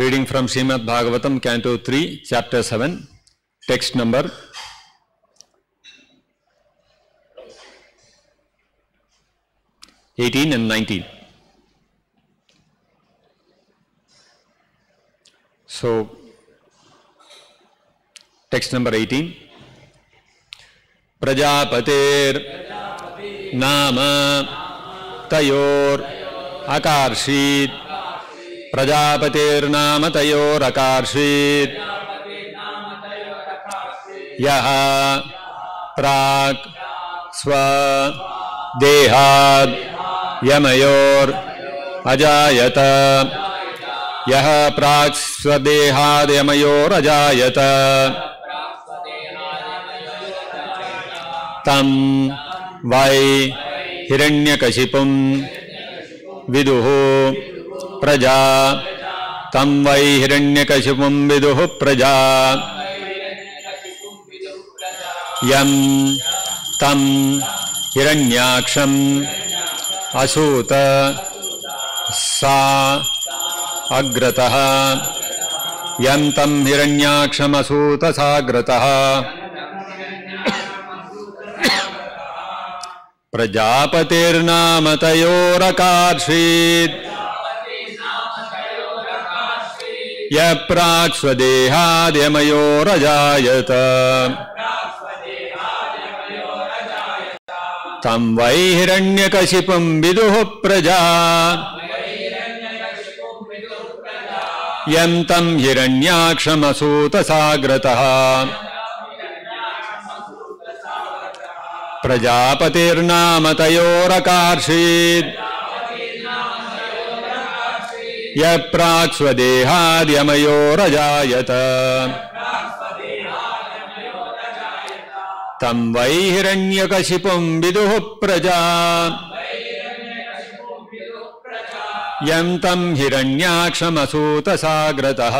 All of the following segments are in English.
Reading from Srimad Bhagavatam canto three chapter seven text number eighteen and nineteen so text number eighteen प्रजापतेर नाम तयोर आकर्षित प्रजापतिर्नाम तयोरकार्षीत् यः प्राक् स्वदेहाद् यमयोर् अजायत यः प्राक् स्वदेहाद्यमयोरजायत वै हिरण्यकशिपुं विदुः प्रजा तं वै हिण्यकशिपुम विदु प्रजा यं तम हिण्याक्ष असूत सा यम तम हिण्याक्षमसूत हिरण्याक्षमसूतसाग्रतः प्रजापतिर्नाम तोरकाशी यः तम वै हिरण्यकशिपुं विदुः प्रजा यं तं हिरण्याक्षमसूतसाग्रतः प्रजापतिर्नाम तयोरकार्षीत् यः प्राक् तं वै हिरण्यकशिपुं विदु प्रजा यं तं हिरण्याक्षमसूतसाग्रतः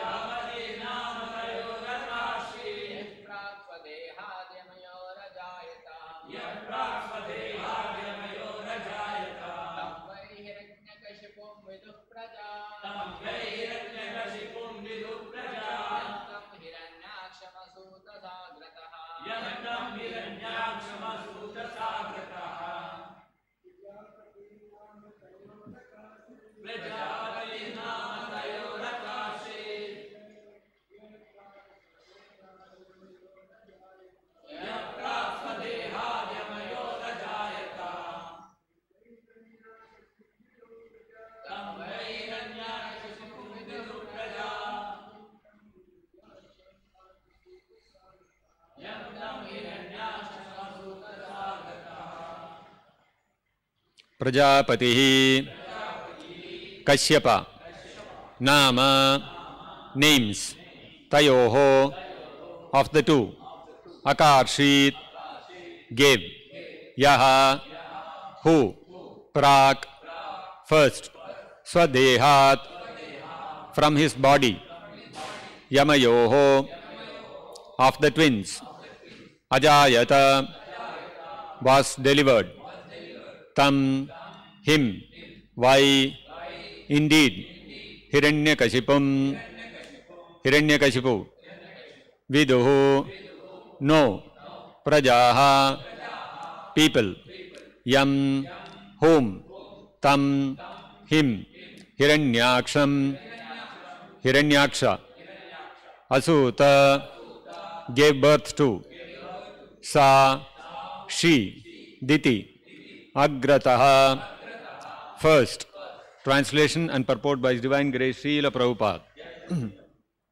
Yeah. प्रजापति कश्यप नाम नेम्स तयो ऑफ द टू अकार्षित गेव यह हु प्राक फर्स्ट स्वदेहात फ्रॉम हिज बॉडी यमयो ऑफ द ट्विन्स अजायत was delivered tam him why indeed हिरण्यकशिपुम हिरण्यकशिपु विदुः नो प्रजाः पीपल यम होम तम हिम हिरण्याक्षम हिरण्याक्ष असूत गेव बर्थ टू सा she Diti Agrataha. First, translation and purport by His Divine Grace Srila Prabhupada.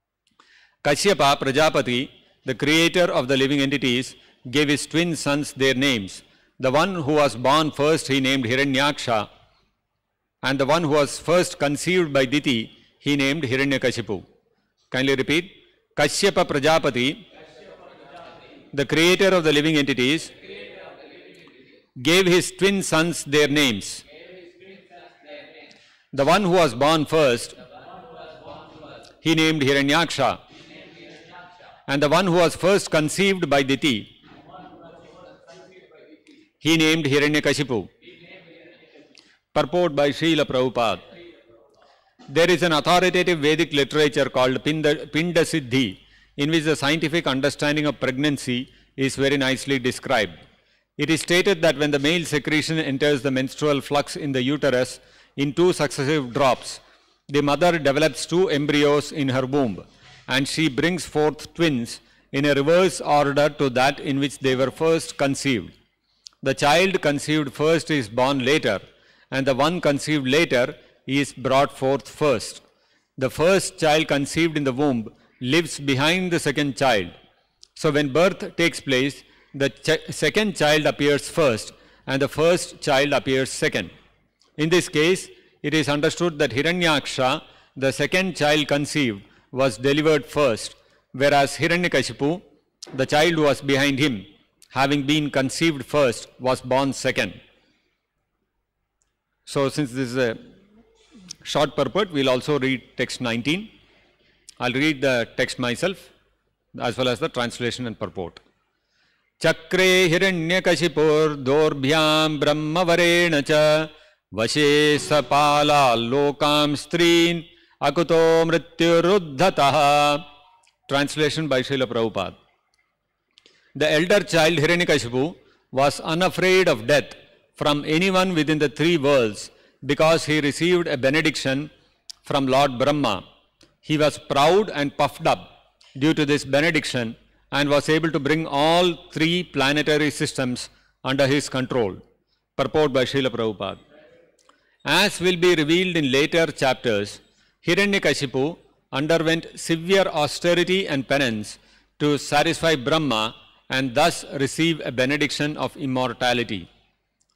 Kashyapa Prajapati, the creator of the living entities, gave his twin sons their names. The one who was born first he named Hiranyaksha, and the one who was first conceived by Diti he named Hiranyakashipu. Kindly repeat Kashyapa Prajapati, the creator of the living entities, gave his twin sons their names. The one who was born first, he named Hiranyaksha. And the one who was first conceived by Diti, he named Hiranyakashipu. Purport by Srila Prabhupada. There is an authoritative Vedic literature called Pindasiddhi Pinda Siddhi, in which the scientific understanding of pregnancy is very nicely described. It is stated that when the male secretion enters the menstrual flux in the uterus in two successive drops, the mother develops two embryos in her womb and she brings forth twins in a reverse order to that in which they were first conceived. The child conceived first is born later and the one conceived later is brought forth first. The first child conceived in the womb lives behind the second child. So when birth takes place, the ch second child appears first and the first child appears second. In this case, it is understood that Hiranyaksha, the second child conceived, was delivered first, whereas Hiranyakashipu, the child who was behind him, having been conceived first, was born second. So, since this is a short purport, we'll also read text 19. I'll read the text myself as well as the translation and purport. चक्रे हिण्यकशिपोर्दोर्भ्यां ब्रह्मवरेण च वशे सपालाल्लोकां स्त्री अकुतो मृत्युरुद्धतः translation by शैल Prabhupada the elder child Hiranyakashipu was unafraid of death from any one within the three worlds because he received a benediction from Lord Brahma he was proud and puffed up due to this benediction and was able to bring all three planetary systems under his control, purport by Srila Prabhupada. As will be revealed in later chapters, Hiranyakashipu underwent severe austerity and penance to satisfy Brahma and thus receive a benediction of immortality.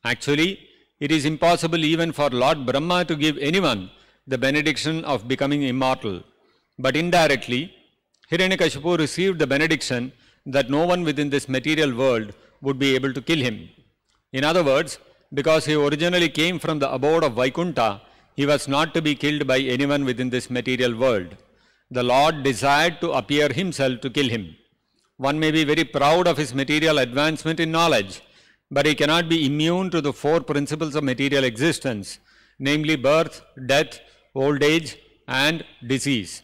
Actually, it is impossible even for Lord Brahma to give anyone the benediction of becoming immortal. But indirectly, Hiranyakashipu received the benediction that no one within this material world would be able to kill him. In other words, because he originally came from the abode of Vaikunta, he was not to be killed by anyone within this material world. The Lord desired to appear himself to kill him. One may be very proud of his material advancement in knowledge, but he cannot be immune to the four principles of material existence, namely birth, death, old age, and disease.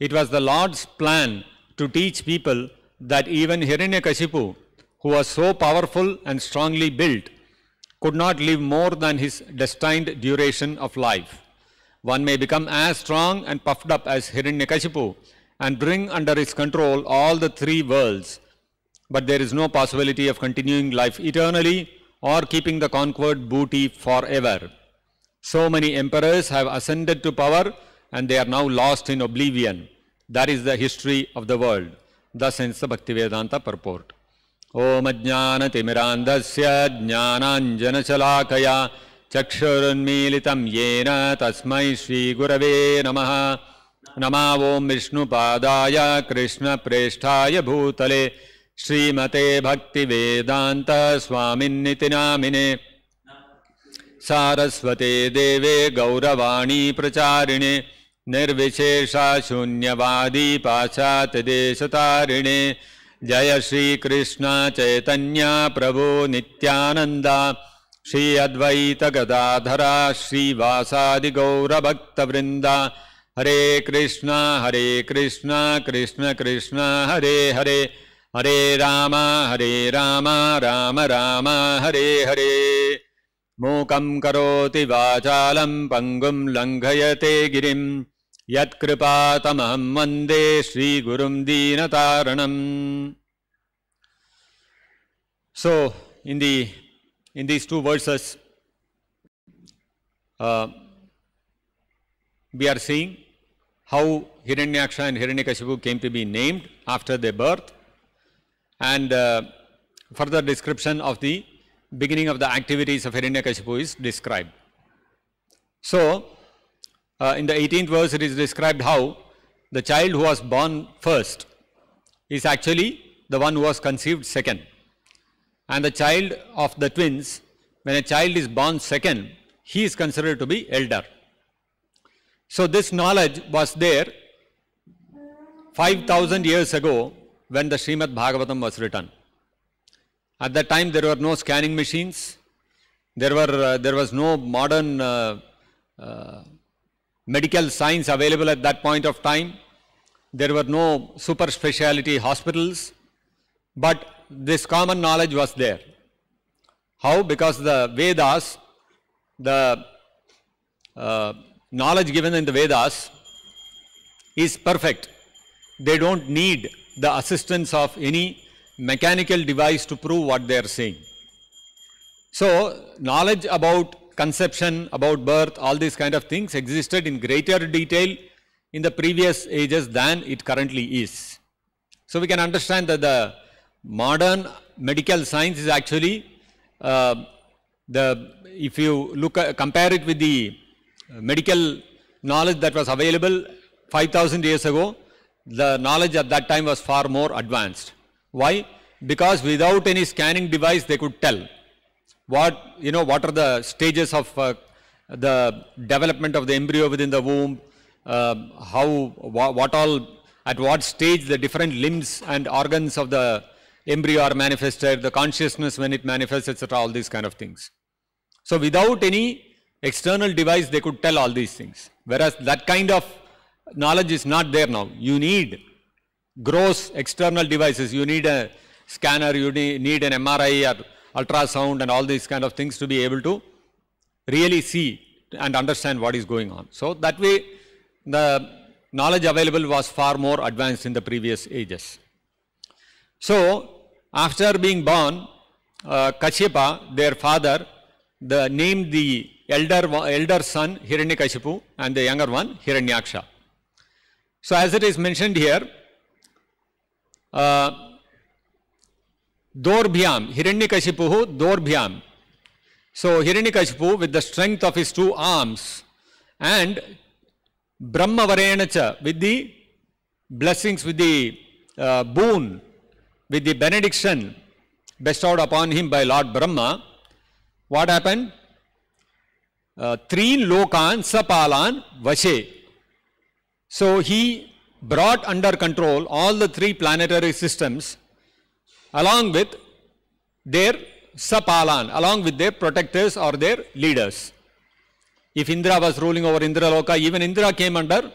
It was the Lord's plan to teach people that even Hiranyakashipu, who was so powerful and strongly built, could not live more than his destined duration of life. One may become as strong and puffed up as Hiranyakashipu and bring under his control all the three worlds, but there is no possibility of continuing life eternally or keeping the conquered booty forever. So many emperors have ascended to power and they are now lost in oblivion. That is the history of the world. Thus ends the Bhaktivedanta purport. ओम ज्ञानतिमिरान्धस्य ज्ञानाञ्जनशलाकया चक्षुरुन्मीलितं येन तस्मै श्रीगुरवे नमः नमा ॐ विष्णुपादाय कृष्णप्रेष्ठाय भूतले श्रीमते भक्तिवेदान्तस्वामिन्निति नामिने सारस्वते देवे गौरवाणी प्रचारिणे निर्विशेषा शून्यवादी पाश्चातदेशतारिणे जय श्रीकृष्ण चैतन्या प्रभो नित्यानन्दा श्री अद्वैतगदाधरा श्रीवासादिगौरभक्तवृन्दा हरे कृष्ण हरे कृष्ण कृष्ण कृष्ण हरे हरे हरे राम हरे राम राम राम हरे हरे मूकं करोति वाचालं पङ्गुं लङ्घयते गिरिम् यत्तम वंदे श्रीगुर दीनता so in the in these two verse we are seeing how Hiranyaksha and Hiranyakashipu came to be named after the birth and further description of the beginning of the activities of Hiranyakashipu is describe so uh, in the 18th verse it is described how the child who was born first is actually the one who was conceived second. And the child of the twins, when a child is born second, he is considered to be elder. So this knowledge was there 5000 years ago when the Srimad Bhagavatam was written. At that time there were no scanning machines, there, were, uh, there was no modern uh, uh, medical science available at that point of time. There were no super specialty hospitals, but this common knowledge was there. How? Because the Vedas, the uh, knowledge given in the Vedas is perfect. They don't need the assistance of any mechanical device to prove what they are saying. So, knowledge about conception about birth, all these kind of things existed in greater detail in the previous ages than it currently is. So we can understand that the modern medical science is actually uh, the if you look uh, compare it with the medical knowledge that was available 5000 years ago the knowledge at that time was far more advanced why because without any scanning device they could tell what, you know, what are the stages of uh, the development of the embryo within the womb, uh, how, what all, at what stage the different limbs and organs of the embryo are manifested, the consciousness when it manifests, etc., all these kind of things. So without any external device, they could tell all these things. Whereas that kind of knowledge is not there now. You need gross external devices. You need a scanner, you need an MRI or ultrasound and all these kind of things to be able to really see and understand what is going on. So that way the knowledge available was far more advanced in the previous ages. So after being born, uh, Kashyapa, their father, the, named the elder, elder son Hiranyakashipu and the younger one Hiranyaksha. So as it is mentioned here, uh, Dorbhyam, Hiranyakashipu, Dorbhyam. So Hiranyakashipu with the strength of his two arms and Brahmavarenacha with the blessings, with the uh, boon, with the benediction bestowed upon him by Lord Brahma, what happened? Uh, three lokan sapalan vashe. So he brought under control all the three planetary systems along with their sapalan, along with their protectors or their leaders. If Indra was ruling over Indraloka, even Indra came under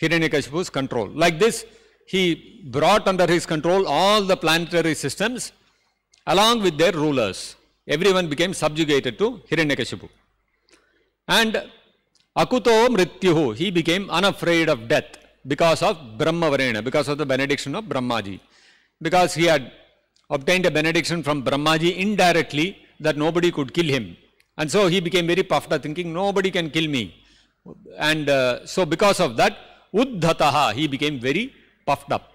Hiranyakashipu's control. Like this, he brought under his control all the planetary systems along with their rulers. Everyone became subjugated to Hiranyakashipu. And Akuto Mrityuhu, he became unafraid of death because of Brahmavarena, because of the benediction of Brahmaji. Because he had obtained a benediction from Brahmaji indirectly that nobody could kill him. And so he became very puffed up thinking nobody can kill me. And uh, so because of that, Uddhataha, he became very puffed up.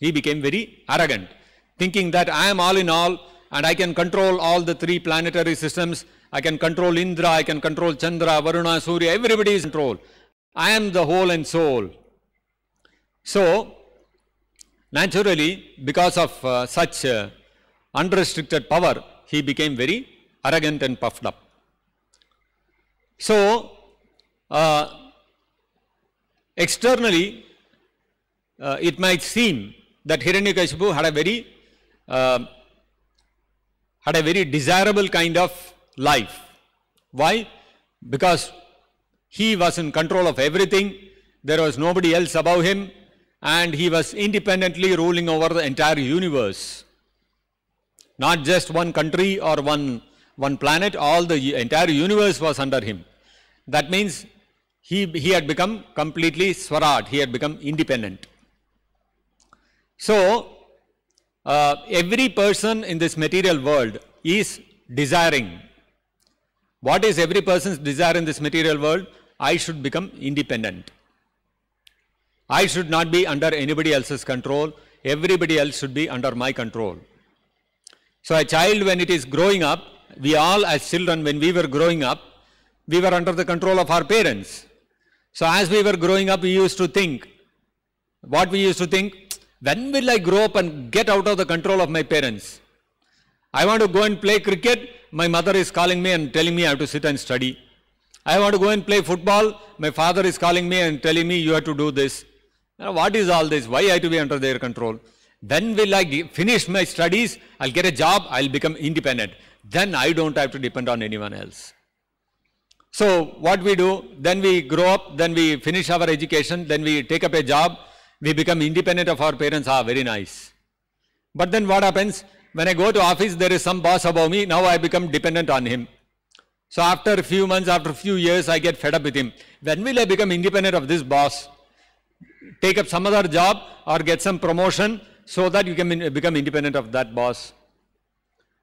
He became very arrogant, thinking that I am all in all and I can control all the three planetary systems. I can control Indra, I can control Chandra, Varuna, Surya, everybody is in control. I am the whole and soul. So, Naturally, because of uh, such uh, unrestricted power, he became very arrogant and puffed up. So, uh, externally, uh, it might seem that Hiranyakashipu had a very uh, had a very desirable kind of life. Why? Because he was in control of everything. There was nobody else above him and he was independently ruling over the entire universe. Not just one country or one, one planet, all the entire universe was under him. That means he, he had become completely Swaraj, he had become independent. So, uh, every person in this material world is desiring. What is every person's desire in this material world? I should become independent. I should not be under anybody else's control. Everybody else should be under my control. So a child, when it is growing up, we all as children, when we were growing up, we were under the control of our parents. So as we were growing up, we used to think, what we used to think, when will I grow up and get out of the control of my parents? I want to go and play cricket, my mother is calling me and telling me I have to sit and study. I want to go and play football, my father is calling me and telling me you have to do this know, what is all this? Why I to be under their control? Then will I finish my studies, I'll get a job, I'll become independent. Then I don't have to depend on anyone else. So what we do, then we grow up, then we finish our education, then we take up a job, we become independent of our parents, ah, very nice. But then what happens? When I go to office, there is some boss above me, now I become dependent on him. So after a few months, after a few years, I get fed up with him. When will I become independent of this boss? take up some other job or get some promotion so that you can become independent of that boss.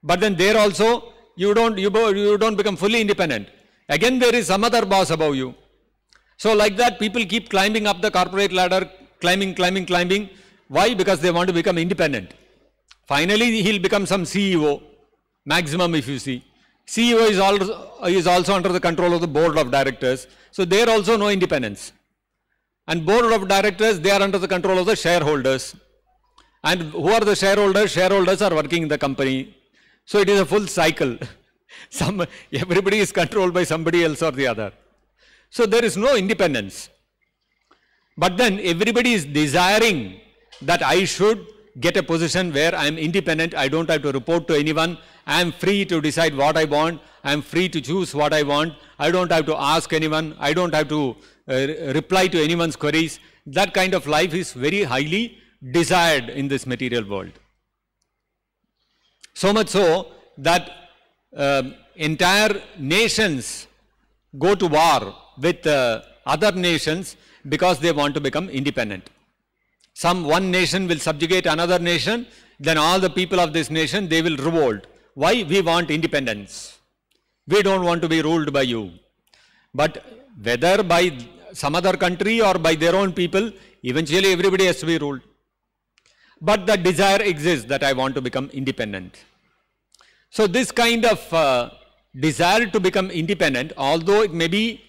But then there also, you don't, you, you don't become fully independent. Again, there is some other boss above you. So like that, people keep climbing up the corporate ladder, climbing, climbing, climbing. Why? Because they want to become independent. Finally, he'll become some CEO, maximum if you see. CEO is also, is also under the control of the board of directors. So there also no independence. And board of directors, they are under the control of the shareholders. And who are the shareholders? Shareholders are working in the company. So it is a full cycle. Some, everybody is controlled by somebody else or the other. So there is no independence. But then everybody is desiring that I should get a position where I'm independent, I don't have to report to anyone, I'm free to decide what I want, I'm free to choose what I want, I don't have to ask anyone, I don't have to uh, reply to anyone's queries. That kind of life is very highly desired in this material world. So much so that um, entire nations go to war with uh, other nations because they want to become independent. Some one nation will subjugate another nation, then all the people of this nation, they will revolt. Why? We want independence. We don't want to be ruled by you. But whether by some other country or by their own people, eventually everybody has to be ruled. But the desire exists that I want to become independent. So this kind of uh, desire to become independent, although it may be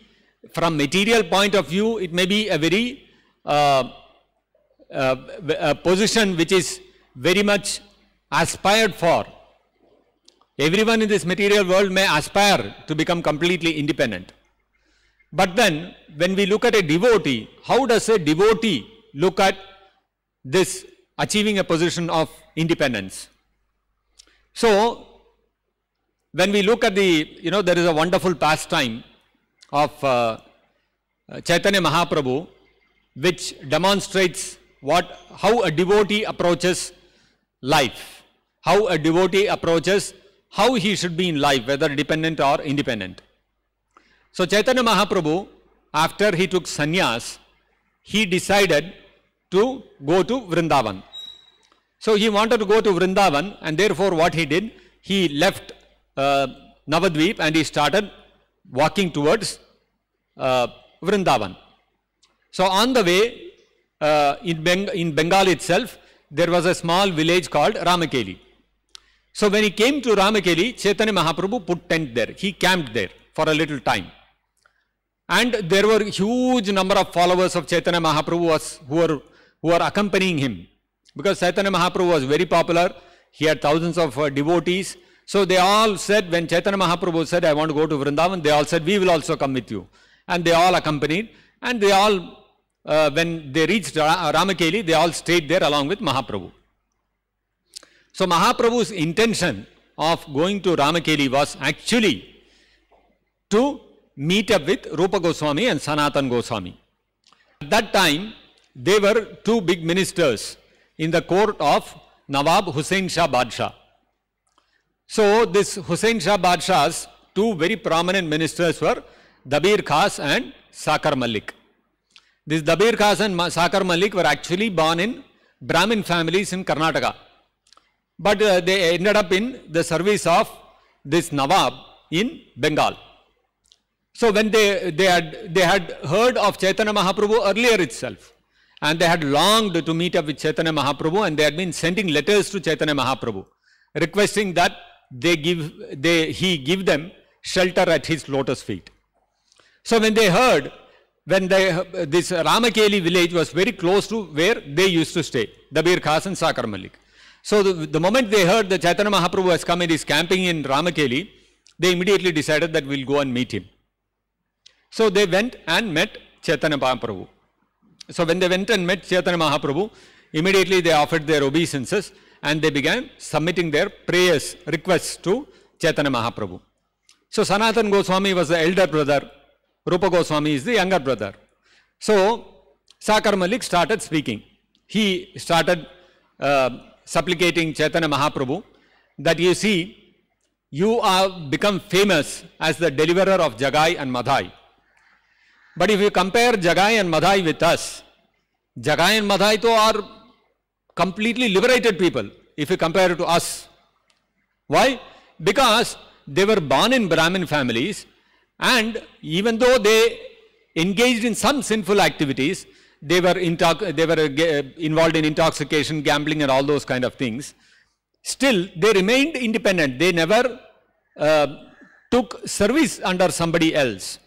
from material point of view, it may be a very uh, uh, a position which is very much aspired for. Everyone in this material world may aspire to become completely independent. But then when we look at a devotee, how does a devotee look at this achieving a position of independence? So when we look at the, you know, there is a wonderful pastime of uh, Chaitanya Mahaprabhu which demonstrates what, how a devotee approaches life, how a devotee approaches how he should be in life, whether dependent or independent. So Chaitanya Mahaprabhu, after he took sannyas, he decided to go to Vrindavan. So he wanted to go to Vrindavan and therefore what he did, he left uh, Navadvip and he started walking towards uh, Vrindavan. So on the way, uh, in, Beng in Bengal itself, there was a small village called Ramakeli. So when he came to Ramakeli, Chaitanya Mahaprabhu put tent there. He camped there for a little time. And there were huge number of followers of Chaitanya Mahaprabhu was, who, were, who are accompanying him. Because Chaitanya Mahaprabhu was very popular, he had thousands of uh, devotees. So they all said, when Chaitanya Mahaprabhu said, I want to go to Vrindavan, they all said, we will also come with you. And they all accompanied. And they all, uh, when they reached uh, Ramakeli, they all stayed there along with Mahaprabhu. So Mahaprabhu's intention of going to Ramakeli was actually to meet up with Rupa Goswami and Sanatan Goswami. At that time, they were two big ministers in the court of Nawab Hussain Shah Badshah. So this Hussain Shah Badshah's two very prominent ministers were Dabir Khas and Sakar Malik. This Dabir Khas and Sakar Malik were actually born in Brahmin families in Karnataka. But uh, they ended up in the service of this Nawab in Bengal. So when they, they, had, they had heard of Chaitanya Mahaprabhu earlier itself, and they had longed to meet up with Chaitanya Mahaprabhu, and they had been sending letters to Chaitanya Mahaprabhu, requesting that they give, they, he give them shelter at his lotus feet. So when they heard, when they, this Ramakeli village was very close to where they used to stay, Dabir Khas and Sakar Malik. So the, the, moment they heard that Chaitanya Mahaprabhu has come and is camping in Ramakeli, they immediately decided that we'll go and meet him. So they went and met Chaitanya Mahaprabhu. So when they went and met Chaitanya Mahaprabhu, immediately they offered their obeisances and they began submitting their prayers, requests to Chaitanya Mahaprabhu. So Sanatan Goswami was the elder brother, Rupa Goswami is the younger brother. So Sakar Malik started speaking. He started uh, supplicating Chaitanya Mahaprabhu that you see, you have become famous as the deliverer of Jagai and Madhai. But if you compare Jagai and Madhai with us, Jagai and Madhai to are completely liberated people if you compare it to us. Why? Because they were born in Brahmin families and even though they engaged in some sinful activities, they were, they were uh, involved in intoxication, gambling and all those kind of things. Still, they remained independent. They never uh, took service under somebody else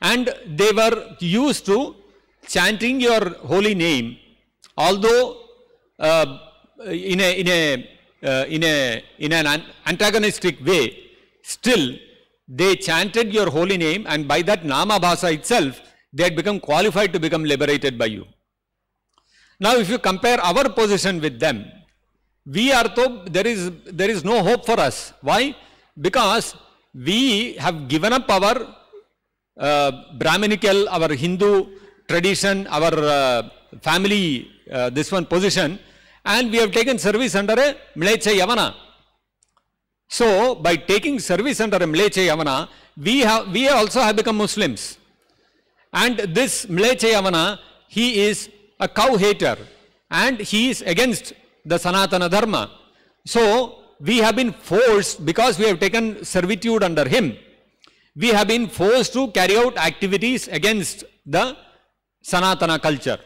and they were used to chanting your holy name although uh, in a in a uh, in a in an antagonistic way still they chanted your holy name and by that nama bhasa itself they had become qualified to become liberated by you now if you compare our position with them we are though there is there is no hope for us why because we have given up our Brahminical, our Hindu tradition, our uh, family, uh, this one position, and we have taken service under a Mlecha Yavana. So, by taking service under a Mlecha Yavana, we, have, we also have become Muslims. And this Mlecha Yavana, he is a cow hater and he is against the Sanatana Dharma. So, we have been forced because we have taken servitude under him we have been forced to carry out activities against the Sanatana culture.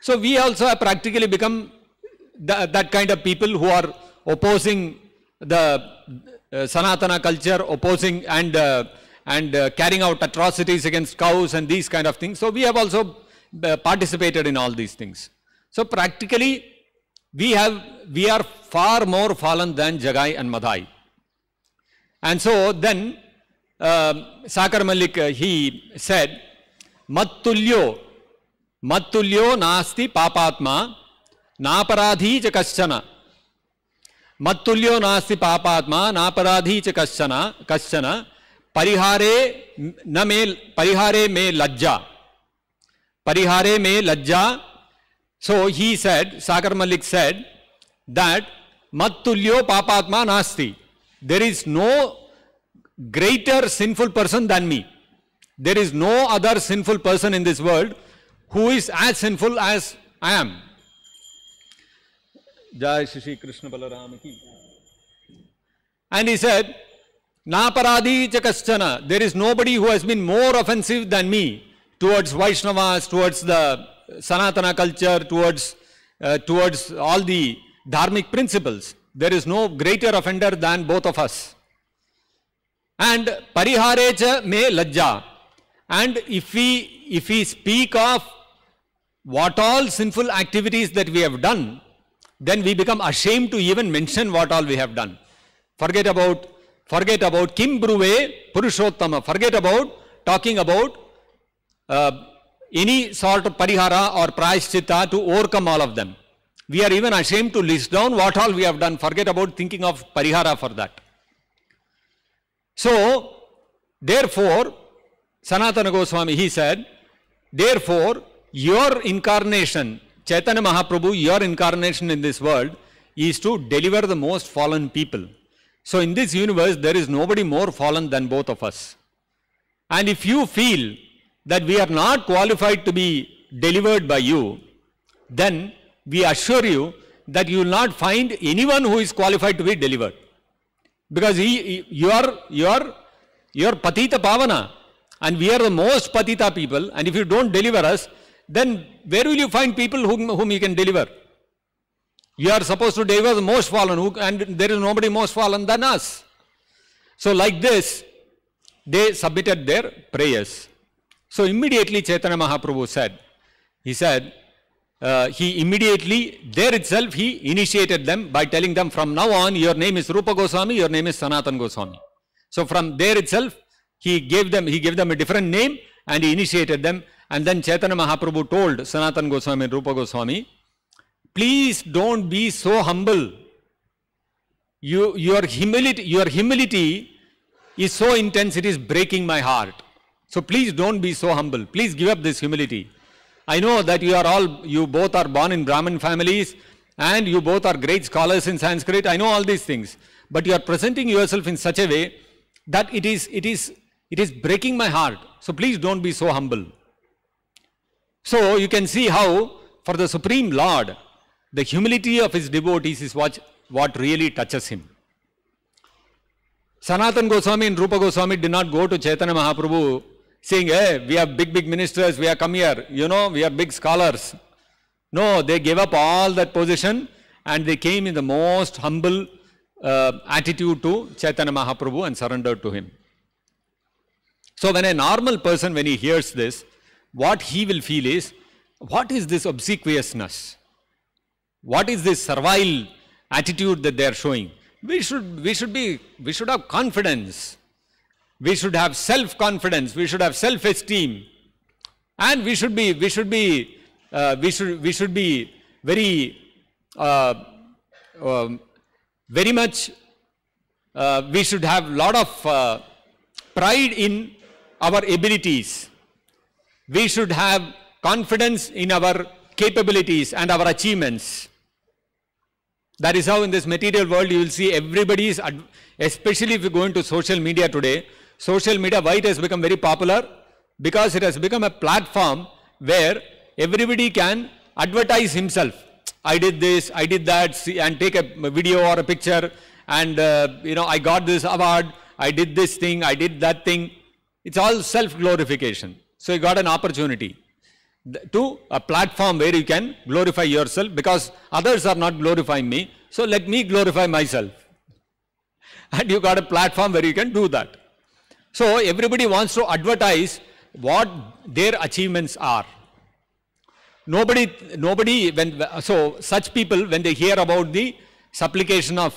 So we also have practically become the, that kind of people who are opposing the uh, Sanatana culture, opposing and, uh, and uh, carrying out atrocities against cows and these kind of things. So we have also uh, participated in all these things. So practically we, have, we are far more fallen than Jagai and Madhai. And so then uh, Sakar Malik, uh, he said, Mattulyo, Mattulyo nasti papatma, naparadhi cha kaschana. Mattulyo nasti papatma, naparadhi cha kaschana, kaschana, परिहारे न में परिहारे में लज्जा परिहारे में लज्जा so he said Sagar Malik said that मत तुल्यो पापात्मा नास्ति there is no greater sinful person than me. There is no other sinful person in this world who is as sinful as I am. Jai Shri Krishna Balaram ki. And he said, Naparadi Chakaschana, there is nobody who has been more offensive than me towards Vaishnavas, towards the Sanatana culture, towards, uh, towards all the dharmic principles. There is no greater offender than both of us and pariharecha may lajja. And if we, if we speak of what all sinful activities that we have done, then we become ashamed to even mention what all we have done. Forget about, forget about kim bruve purushottama. Forget about talking about uh, any sort of parihara or prayaschitta to overcome all of them. We are even ashamed to list down what all we have done. Forget about thinking of parihara for that. So, therefore, Sanatana Goswami, he said, therefore, your incarnation, Chaitanya Mahaprabhu, your incarnation in this world is to deliver the most fallen people. So, in this universe, there is nobody more fallen than both of us. And if you feel that we are not qualified to be delivered by you, then we assure you that you will not find anyone who is qualified to be delivered. Because he, he, you are, you are, you are patita pavana. And we are the most patita people. And if you don't deliver us, then where will you find people whom, whom you can deliver? You are supposed to deliver the most fallen, who, and there is nobody most fallen than us. So like this, they submitted their prayers. So immediately Chaitanya Mahaprabhu said, he said, uh, he immediately, there itself, he initiated them by telling them, from now on, your name is Rupa Goswami, your name is Sanatan Goswami. So from there itself, he gave them, he gave them a different name and he initiated them. And then Chaitanya Mahaprabhu told Sanatan Goswami and Rupa Goswami, please don't be so humble. You, your, humility, your humility is so intense, it is breaking my heart. So please don't be so humble. Please give up this humility. I know that you are all, you both are born in Brahmin families and you both are great scholars in Sanskrit. I know all these things. But you are presenting yourself in such a way that it is, it is, it is breaking my heart. So please don't be so humble. So you can see how for the Supreme Lord, the humility of his devotees is what, what really touches him. Sanatan Goswami and Rupa Goswami did not go to Chaitanya Mahaprabhu saying, hey, we are big, big ministers, we are come here, you know, we are big scholars. No, they gave up all that position and they came in the most humble uh, attitude to Chaitanya Mahaprabhu and surrendered to him. So when a normal person, when he hears this, what he will feel is, what is this obsequiousness? What is this servile attitude that they are showing? We should, we should be, we should have confidence. We should have self-confidence. We should have self-esteem. And we should be, we should be, uh, we should, we should be very, uh, um, very much, uh, we should have a lot of uh, pride in our abilities. We should have confidence in our capabilities and our achievements. That is how in this material world you will see everybody is, especially if you go into social media today, social media, why it has become very popular? Because it has become a platform where everybody can advertise himself. I did this, I did that, see, and take a video or a picture, and uh, you know, I got this award, I did this thing, I did that thing. It's all self-glorification. So you got an opportunity to a platform where you can glorify yourself because others are not glorifying me. So let me glorify myself. And you got a platform where you can do that. So everybody wants to advertise what their achievements are. Nobody, nobody, when, so such people, when they hear about the supplication of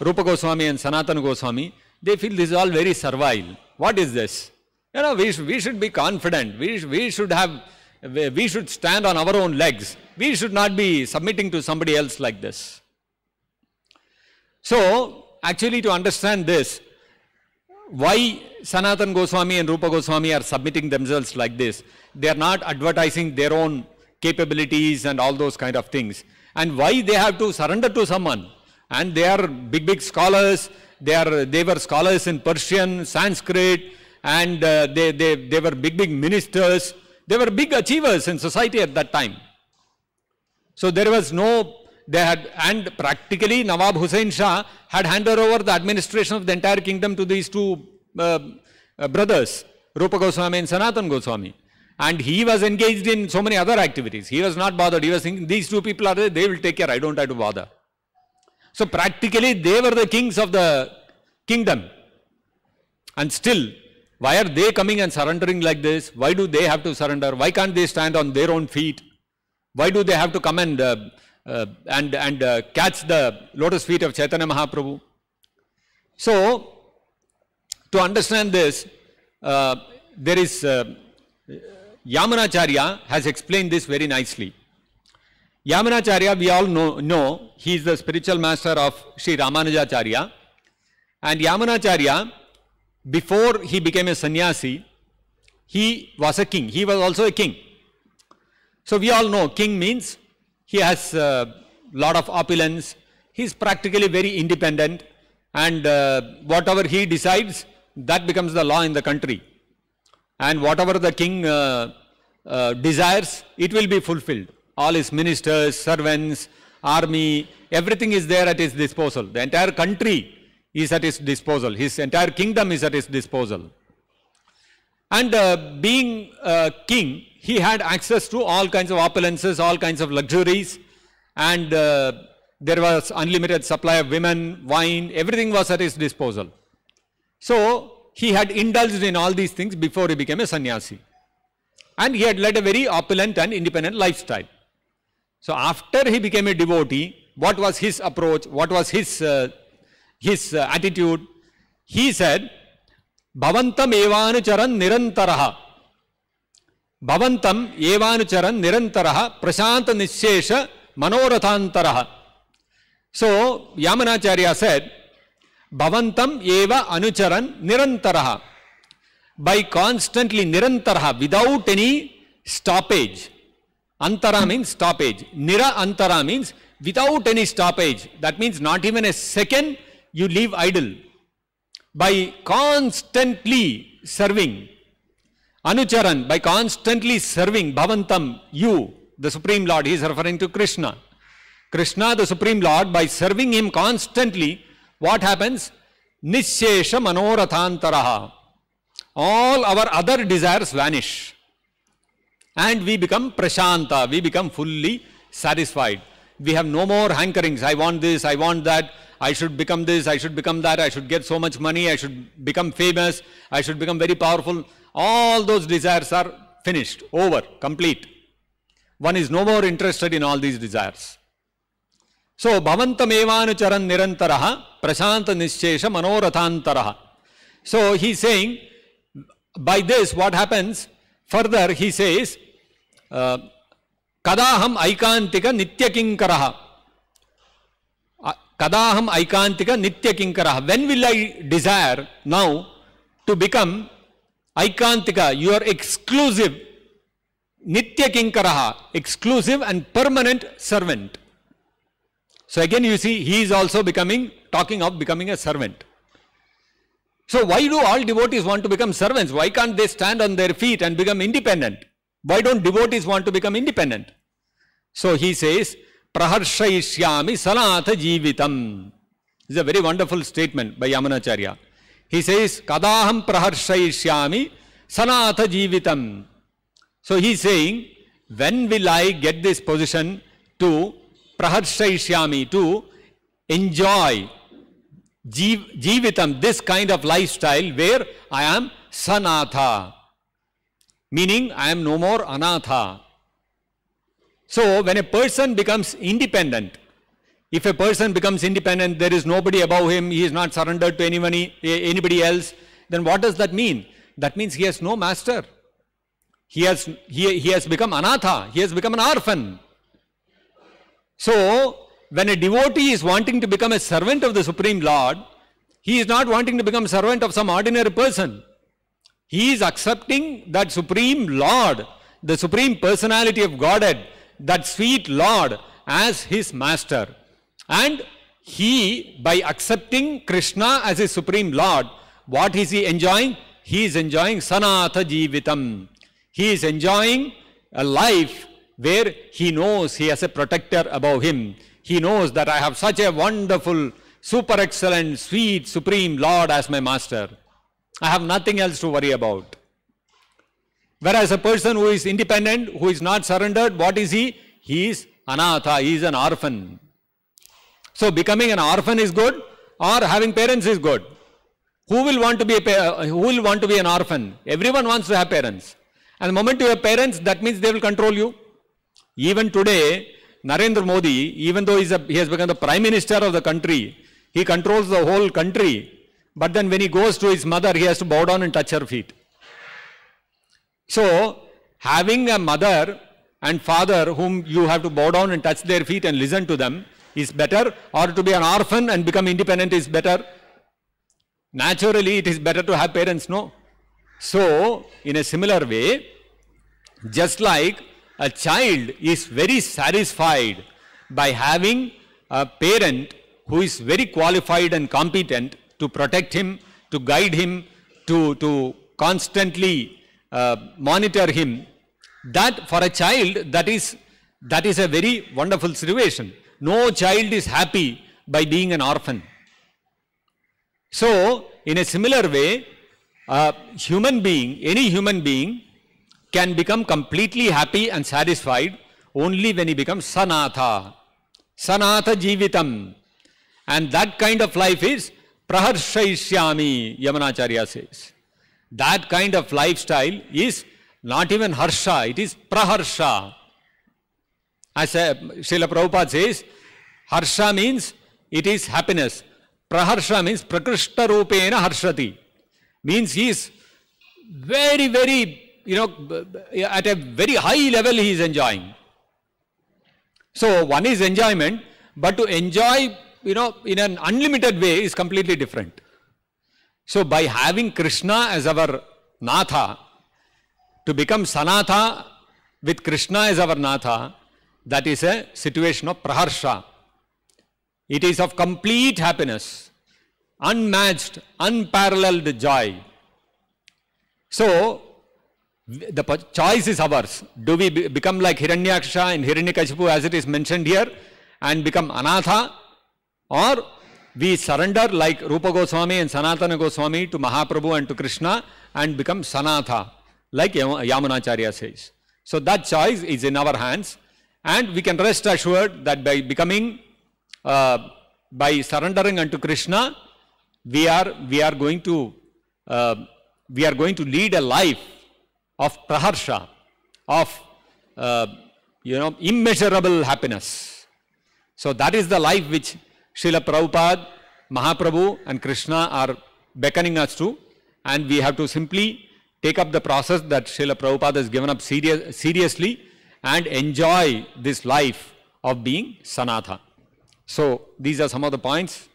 Rupa Goswami and Sanatana Goswami, they feel this is all very servile. What is this? You know, we, we should be confident. We, we should have, we should stand on our own legs. We should not be submitting to somebody else like this. So, actually to understand this, why Sanatan Goswami and Rupa Goswami are submitting themselves like this. They are not advertising their own capabilities and all those kind of things. And why they have to surrender to someone. And they are big, big scholars. They, are, they were scholars in Persian, Sanskrit, and uh, they, they, they were big, big ministers. They were big achievers in society at that time. So there was no they had, and practically Nawab Hussain Shah had handed over the administration of the entire kingdom to these two uh, uh, brothers, Rupa Goswami and Sanatan Goswami. And he was engaged in so many other activities. He was not bothered. He was thinking, these two people are there, they will take care, I don't have to bother. So practically they were the kings of the kingdom. And still, why are they coming and surrendering like this? Why do they have to surrender? Why can't they stand on their own feet? Why do they have to come and uh, uh, and, and uh, catch the lotus feet of Chaitanya Mahaprabhu. So, to understand this, uh, there is Yamanacharya has explained this very nicely. Yamanacharya, we all know, know, he is the spiritual master of Sri Ramanujacharya. And Yamanacharya, before he became a sannyasi, he was a king. He was also a king. So we all know king means he has a uh, lot of opulence. He is practically very independent and uh, whatever he decides, that becomes the law in the country. And whatever the king uh, uh, desires, it will be fulfilled. All his ministers, servants, army, everything is there at his disposal. The entire country is at his disposal. His entire kingdom is at his disposal. And uh, being a king, he had access to all kinds of opulences, all kinds of luxuries, and uh, there was unlimited supply of women, wine, everything was at his disposal. So he had indulged in all these things before he became a sannyasi. And he had led a very opulent and independent lifestyle. So after he became a devotee, what was his approach, what was his, uh, his uh, attitude? He said, Bhavantam evanu charan nirantaraha भवंतम एवानुचरन निरंतर प्रशांत निशेष मनोरथांतर सो यामनाचार्य said भवंतम एव अनुचरन निरंतर by constantly nirantaraha without any stoppage antara means stoppage nira antara means without any stoppage that means not even a second you leave idle by constantly serving Anucharan, by constantly serving Bhavantam, you, the Supreme Lord, he is referring to Krishna. Krishna, the Supreme Lord, by serving him constantly, what happens? Nishesha manorathantaraha. All our other desires vanish. And we become prashanta, we become fully satisfied. We have no more hankerings. I want this, I want that, I should become this, I should become that, I should get so much money, I should become famous, I should become very powerful. all those desires are finished, over, complete. One is no more interested in all these desires. So, bhavantam bhavantamevanucharan nirantarah prashanta nischesha manorathantarah So, he is saying, by this what happens? Further, he says, uh, aikantika ऐकांतिक नित्य किंकर कदाहम ऐकांतिक नित्य किंकर when will I desire now to become ಐಕಾಂತಿಕ you are exclusive ನಿತ್ಯ ಕಿಂಕರ exclusive and permanent servant so again you see he is also talking of becoming a servant. So why do all devotees want to become servants? Why can't they stand on their feet and become independent? Why don't devotees want to become independent? So he says, Praharshayishyami Sanatha Jivitam. This is a very wonderful statement by Yamanacharya. He says, Kadaham praharshayishyami, sanatha jivitam. So he is saying, when will I get this position to praharshayishyami to enjoy jiv, jivitam, this kind of lifestyle where I am sanatha, meaning I am no more anatha. So when a person becomes independent, if a person becomes independent, there is nobody above him, he is not surrendered to anybody, anybody else, then what does that mean? That means he has no master. He has, he, he has become anatha, he has become an orphan. So, when a devotee is wanting to become a servant of the Supreme Lord, he is not wanting to become servant of some ordinary person. He is accepting that Supreme Lord, the Supreme Personality of Godhead, that sweet Lord as his master. And he, by accepting Krishna as his supreme Lord, what is he enjoying? He is enjoying Sanatha Jivitam. He is enjoying a life where he knows he has a protector above him. He knows that I have such a wonderful, super excellent, sweet, supreme Lord as my master. I have nothing else to worry about. Whereas a person who is independent, who is not surrendered, what is he? He is anatha, he is an orphan. So becoming an orphan is good or having parents is good. Who will want to be a uh, who will want to be an orphan? Everyone wants to have parents. And the moment you have parents, that means they will control you. Even today, Narendra Modi, even though a, he has become the prime minister of the country, he controls the whole country. But then when he goes to his mother, he has to bow down and touch her feet. So, having a mother and father whom you have to bow down and touch their feet and listen to them is better or to be an orphan and become independent is better. Naturally, it is better to have parents, no? So, in a similar way, just like a child is very satisfied by having a parent who is very qualified and competent to protect him, to guide him, to, to constantly uh, monitor him, that for a child, that is, that is a very wonderful situation no child is happy by being an orphan. So, in a similar way, a human being, any human being, can become completely happy and satisfied only when he becomes sanatha. Sanatha jivitam. And that kind of life is praharshaishyami, Yamanacharya says. That kind of lifestyle is not even harsha, it is praharsha. As uh, Srila Prabhupada says, Harsha means it is happiness. Praharsha means Prakrishta Rupena Harshati. Means he is very, very, you know, at a very high level he is enjoying. So one is enjoyment, but to enjoy, you know, in an unlimited way is completely different. So by having Krishna as our Natha, to become Sanatha with Krishna as our Natha, That is a situation of praharsha. It is of complete happiness, unmatched, unparalleled joy. So, the choice is ours. Do we become like Hiranyaksha and Hiranyakashipu as it is mentioned here and become Anatha or we surrender like Rupa Goswami and Sanatana Goswami to Mahaprabhu and to Krishna and become Sanatha like Yamunacharya says. So that choice is in our hands and we can rest assured that by becoming, uh, by surrendering unto Krishna, we are, we are going to, uh, we are going to lead a life of praharsha, of, uh, you know, immeasurable happiness. So that is the life which Srila Prabhupada, Mahaprabhu and Krishna are beckoning us to and we have to simply take up the process that Srila Prabhupada has given up serious, seriously and enjoy this life of being Sanatha. So these are some of the points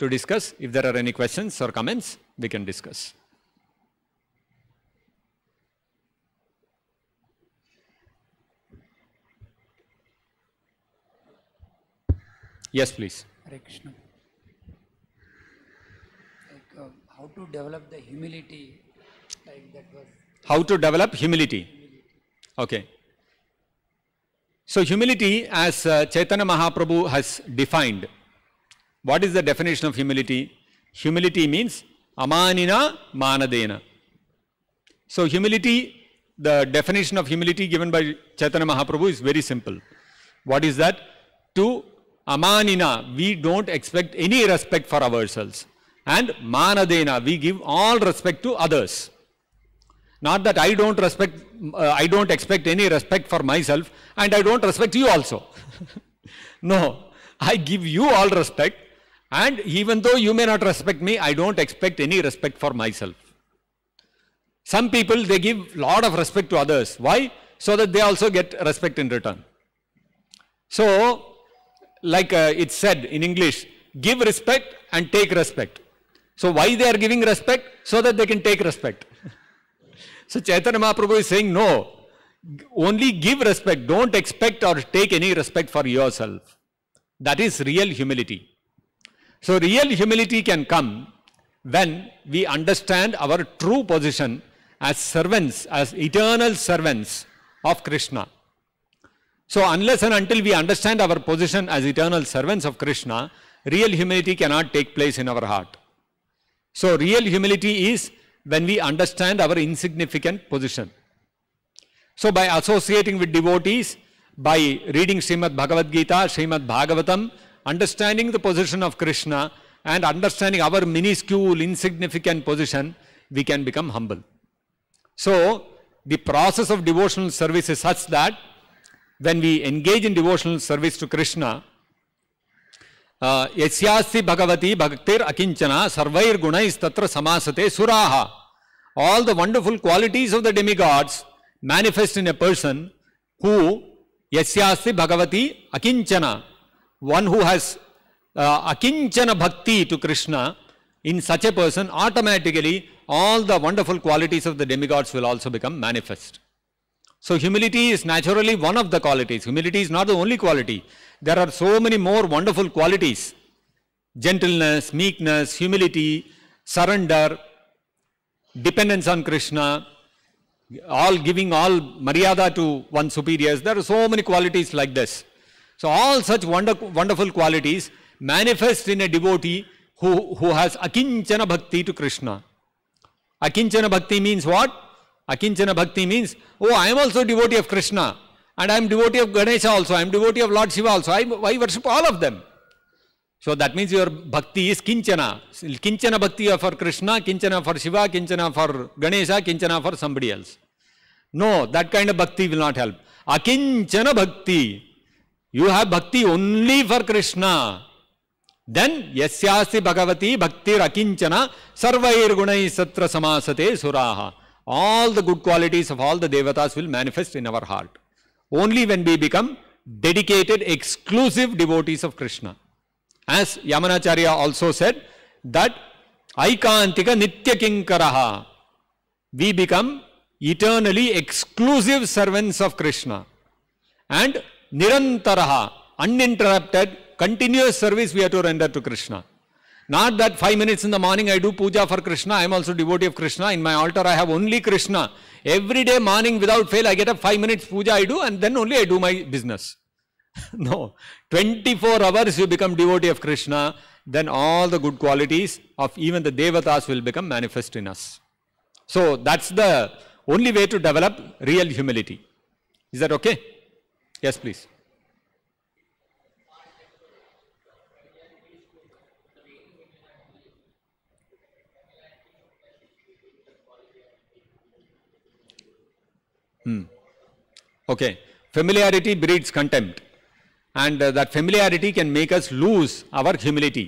to discuss. If there are any questions or comments, we can discuss. Yes, please. Like, uh, how to develop the humility? Like that was. How to develop humility? humility. Okay. So humility as uh, Chaitanya Mahaprabhu has defined. What is the definition of humility? Humility means amanina manadena. So humility, the definition of humility given by Chaitanya Mahaprabhu is very simple. What is that? To amanina, we don't expect any respect for ourselves. And manadena, we give all respect to others. Not that I don't respect, uh, I don't expect any respect for myself and I don't respect you also. no, I give you all respect and even though you may not respect me, I don't expect any respect for myself. Some people, they give lot of respect to others. Why? So that they also get respect in return. So, like uh, it's said in English, give respect and take respect. So why they are giving respect? So that they can take respect. So Chaitanya Mahaprabhu is saying, no, only give respect. Don't expect or take any respect for yourself. That is real humility. So real humility can come when we understand our true position as servants, as eternal servants of Krishna. So unless and until we understand our position as eternal servants of Krishna, real humility cannot take place in our heart. So real humility is when we understand our insignificant position. So by associating with devotees, by reading Srimad Bhagavad Gita, Srimad Bhagavatam, understanding the position of Krishna and understanding our minuscule, insignificant position, we can become humble. So the process of devotional service is such that when we engage in devotional service to Krishna, यस्यास्ति भगवती भक्तिर अकिंचना सर्वैर गुणैस्तत्र समासते सुराः all the wonderful qualities of the demigods manifest in a person who यस्यास्ति भगवती अकिंचना one who has akinchana bhakti to Krishna in such a person automatically all the wonderful qualities of the demigods will also become manifest So humility is naturally one of the qualities. Humility is not the only quality. There are so many more wonderful qualities. Gentleness, meekness, humility, surrender, dependence on Krishna, all giving all maryada to one superiors. There are so many qualities like this. So all such wonder, wonderful qualities manifest in a devotee who, who has akinchana bhakti to Krishna. Akinchana bhakti means what? Akinchana bhakti means, oh, I am also devotee of Krishna. And I am devotee of Ganesha also. I am devotee of Lord Shiva also. I, I worship all of them. So that means your bhakti is kinchana. Kinchana bhakti for Krishna, kinchana for Shiva, kinchana for Ganesha, kinchana for somebody else. No, that kind of bhakti will not help. Akinchana bhakti. You have bhakti only for Krishna. Then yasyasi bhagavati bhakti rakinchana sarvair gunai satra samasate suraha. all the good qualities of all the devatas will manifest in our heart. Only when we become dedicated, exclusive devotees of Krishna. As Yamanacharya also said, that Aikantika Nitya Kinkaraha. We become eternally exclusive servants of Krishna. And Nirantaraha, uninterrupted, continuous service we are to render to Krishna. Not that five minutes in the morning I do puja for Krishna, I am also devotee of Krishna, in my altar I have only Krishna. Every day morning without fail I get up five minutes puja I do and then only I do my business. no, 24 hours you become devotee of Krishna, then all the good qualities of even the devatas will become manifest in us. So that's the only way to develop real humility. Is that okay? Yes, please. Hmm. Okay. Familiarity breeds contempt. And uh, that familiarity can make us lose our humility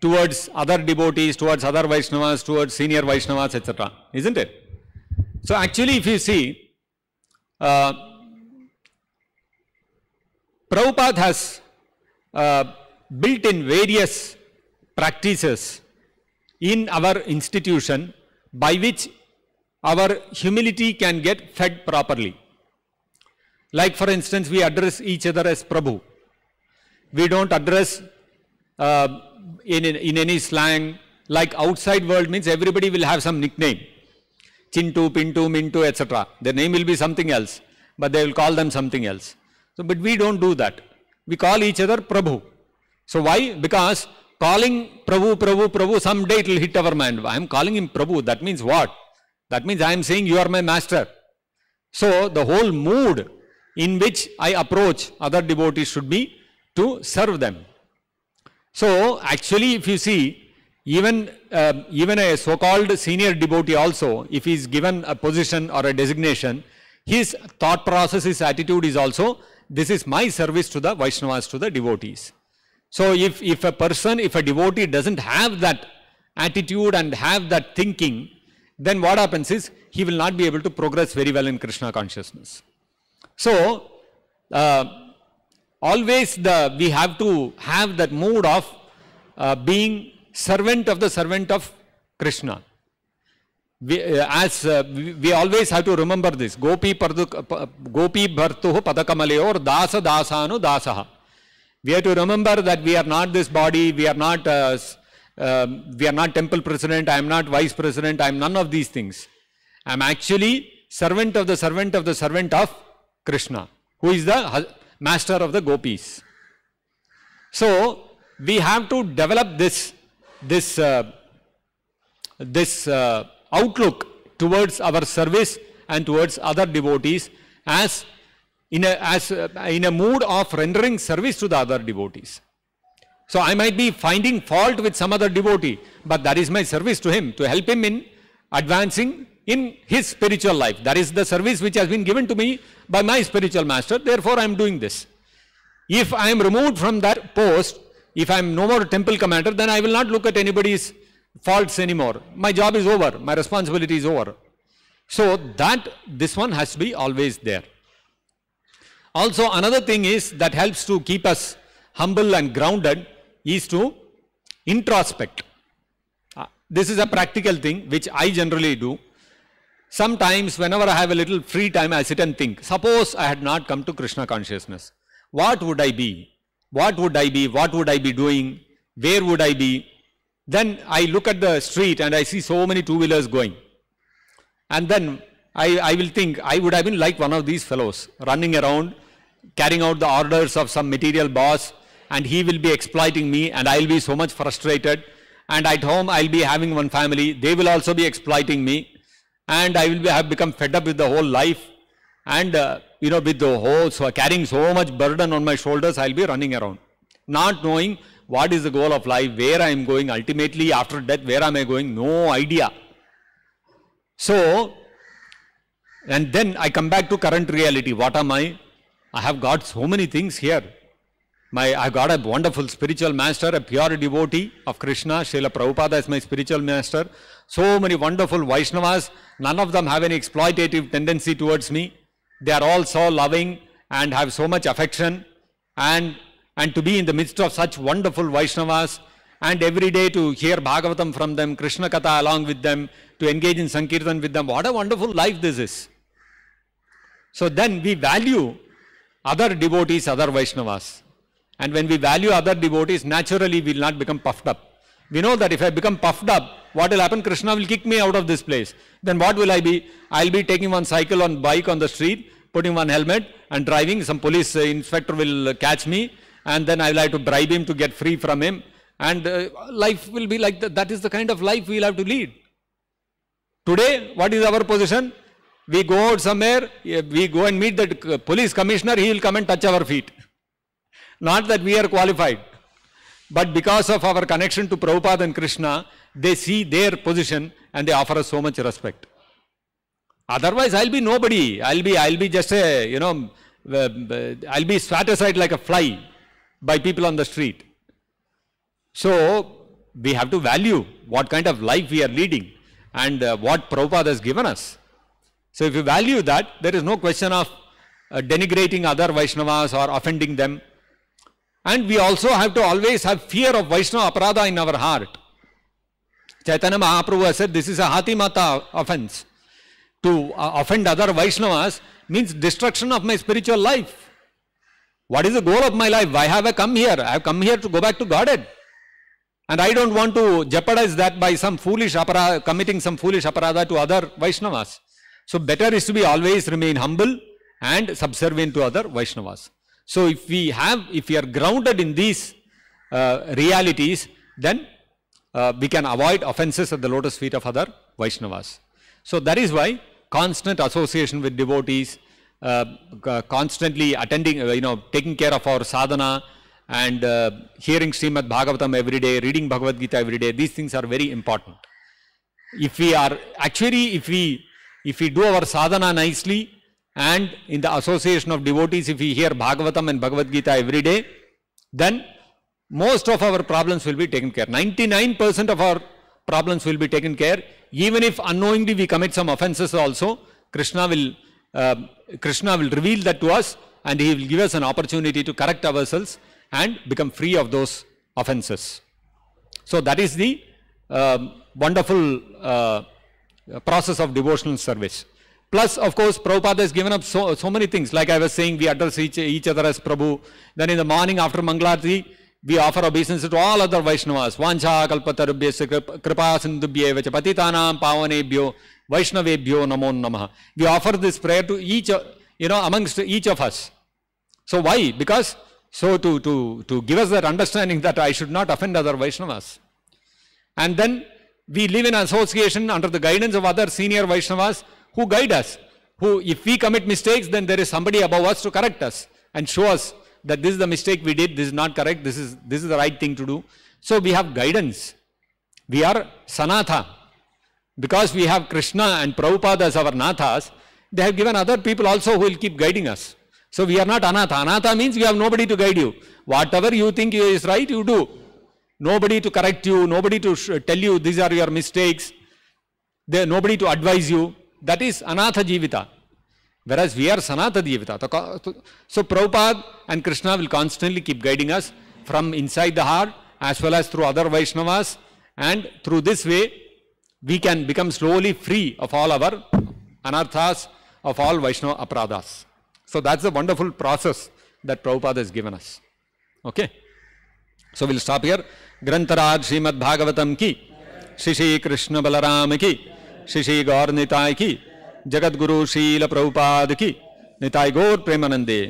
towards other devotees, towards other Vaishnavas, towards senior Vaishnavas, etc. Isn't it? So actually, if you see, uh, Prabhupada has uh, built in various practices in our institution by which our humility can get fed properly. Like for instance, we address each other as Prabhu. We don't address uh, in, in, in any slang, like outside world means everybody will have some nickname. Chintu, Pintu, Mintu, etc. Their name will be something else, but they will call them something else. So, but we don't do that. We call each other Prabhu. So why? Because calling Prabhu, Prabhu, Prabhu, someday it will hit our mind. I am calling him Prabhu. That means what? That means I am saying you are my master. So the whole mood in which I approach other devotees should be to serve them. So actually if you see even, uh, even a so-called senior devotee also if he is given a position or a designation his thought process, his attitude is also this is my service to the Vaishnavas, to the devotees. So if, if a person, if a devotee doesn't have that attitude and have that thinking, then what happens is he will not be able to progress very well in Krishna consciousness. So, uh, always the, we have to have that mood of uh, being servant of the servant of Krishna. We, uh, as we, we, always have to remember this, Gopi, Pardu, Gopi Bhartuhu Padakamale or Dasa Dasanu dasah We have to remember that we are not this body, we are not uh, um, we are not temple president, I am not vice president, I am none of these things. I am actually servant of the servant of the servant of Krishna, who is the master of the gopis. So, we have to develop this, this, uh, this uh, outlook towards our service and towards other devotees as in a, as, uh, in a mood of rendering service to the other devotees. So I might be finding fault with some other devotee, but that is my service to him, to help him in advancing in his spiritual life. That is the service which has been given to me by my spiritual master, therefore I am doing this. If I am removed from that post, if I am no more temple commander, then I will not look at anybody's faults anymore. My job is over, my responsibility is over. So that, this one has to be always there. Also another thing is that helps to keep us humble and grounded is to introspect. Uh, this is a practical thing which I generally do. Sometimes whenever I have a little free time, I sit and think, suppose I had not come to Krishna consciousness, what would I be? What would I be? What would I be doing? Where would I be? Then I look at the street and I see so many two-wheelers going. And then I, I will think, I would have been like one of these fellows, running around, carrying out the orders of some material boss, and he will be exploiting me and I'll be so much frustrated and at home I'll be having one family, they will also be exploiting me and I will be, have become fed up with the whole life and uh, you know with the whole, so carrying so much burden on my shoulders, I'll be running around. Not knowing what is the goal of life, where I am going, ultimately after death, where am I going, no idea. So, and then I come back to current reality, what am I? I have got so many things here. My, I got a wonderful spiritual master, a pure devotee of Krishna. Srila Prabhupada is my spiritual master. So many wonderful Vaishnavas. None of them have any exploitative tendency towards me. They are all so loving and have so much affection. And, and to be in the midst of such wonderful Vaishnavas and every day to hear Bhagavatam from them, Krishna Katha along with them, to engage in Sankirtan with them. What a wonderful life this is. So then we value other devotees, other Vaishnavas. And when we value other devotees, naturally we will not become puffed up. We know that if I become puffed up, what will happen? Krishna will kick me out of this place. Then what will I be? I'll be taking one cycle on bike on the street, putting one helmet and driving. Some police uh, inspector will uh, catch me and then I will have to bribe him to get free from him. And uh, life will be like that. That is the kind of life we'll have to lead. Today, what is our position? We go out somewhere, eh, we go and meet the uh, police commissioner, he will come and touch our feet. Not that we are qualified, but because of our connection to Prabhupada and Krishna, they see their position and they offer us so much respect. Otherwise, I'll be nobody. I'll be, I'll be just a, you know, I'll be spat aside like a fly by people on the street. So, we have to value what kind of life we are leading and uh, what Prabhupada has given us. So, if you value that, there is no question of uh, denigrating other Vaishnavas or offending them and we also have to always have fear of Vaishnava aparada in our heart. Chaitanya Mahaprabhu said this is a Hatimata offense. To uh, offend other Vaishnavas means destruction of my spiritual life. What is the goal of my life? Why have I come here? I have come here to go back to Godhead. And I don't want to jeopardize that by some foolish aparada, committing some foolish aparada to other Vaishnavas. So better is to be always remain humble and subservient to other Vaishnavas. So if we have, if we are grounded in these uh, realities, then uh, we can avoid offenses at the lotus feet of other Vaishnavas. So that is why constant association with devotees, uh, constantly attending, uh, you know, taking care of our sadhana and uh, hearing Srimad Bhagavatam every day, reading Bhagavad Gita every day, these things are very important. If we are, actually if we, if we do our sadhana nicely, and in the association of devotees, if we hear Bhagavatam and Bhagavad Gita every day, then most of our problems will be taken care. 99% of our problems will be taken care. Even if unknowingly we commit some offenses also, Krishna will, uh, Krishna will reveal that to us and he will give us an opportunity to correct ourselves and become free of those offenses. So that is the uh, wonderful uh, process of devotional service. Plus, of course, Prabhupada has given up so, so many things. Like I was saying, we address each, each other as Prabhu. Then in the morning after Mangalarti, we offer obeisance to all other Vaishnavas. Vancha kalpatarubhyasya kripa sindubhyevacha patitanam pavanebhyo vaishnavebhyo namo namaha. We offer this prayer to each, you know, amongst each of us. So why? Because, so to, to, to give us that understanding that I should not offend other Vaishnavas. And then we live in association under the guidance of other senior Vaishnavas who guide us, who if we commit mistakes, then there is somebody above us to correct us and show us that this is the mistake we did, this is not correct, this is, this is the right thing to do. So we have guidance. We are Sanatha. Because we have Krishna and Prabhupada as our Nathas, they have given other people also who will keep guiding us. So we are not anatha. Anatha means we have nobody to guide you. Whatever you think is right, you do. Nobody to correct you, nobody to tell you these are your mistakes, there, nobody to advise you. That is Anatha Jivita. Whereas we are Sanatha Jivita. So prabhupad and Krishna will constantly keep guiding us from inside the heart as well as through other Vaishnavas. And through this way, we can become slowly free of all our anarthas, of all Vaishnava apradas. So that's the wonderful process that prabhupad has given us. Okay? So we'll stop here. Grantaraj shrimad Bhagavatam ki. Shri Shri Krishna Balaram ki. Shri Gaura Nitai की जगत गुरु शील प्रभुपाद की निताय गौर प्रेमानंदे